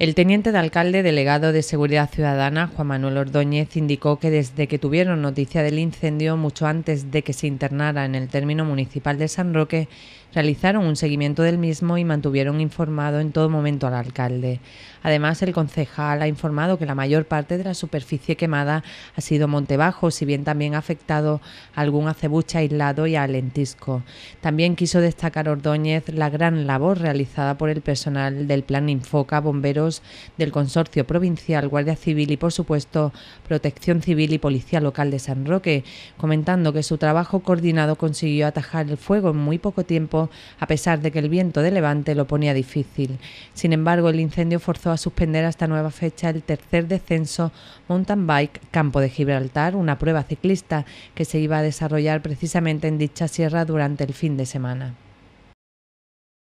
El teniente de alcalde delegado de Seguridad Ciudadana, Juan Manuel Ordóñez, indicó que desde que tuvieron noticia del incendio, mucho antes de que se internara en el término municipal de San Roque, realizaron un seguimiento del mismo y mantuvieron informado en todo momento al alcalde. Además, el concejal ha informado que la mayor parte de la superficie quemada ha sido Montebajo, si bien también ha afectado a algún acebuche aislado y a Lentisco. También quiso destacar Ordóñez la gran labor realizada por el personal del Plan Infoca, bomberos del Consorcio Provincial, Guardia Civil y, por supuesto, Protección Civil y Policía Local de San Roque, comentando que su trabajo coordinado consiguió atajar el fuego en muy poco tiempo a pesar de que el viento de levante lo ponía difícil. Sin embargo, el incendio forzó a suspender hasta nueva fecha el tercer descenso mountain bike Campo de Gibraltar, una prueba ciclista que se iba a desarrollar precisamente en dicha sierra durante el fin de semana.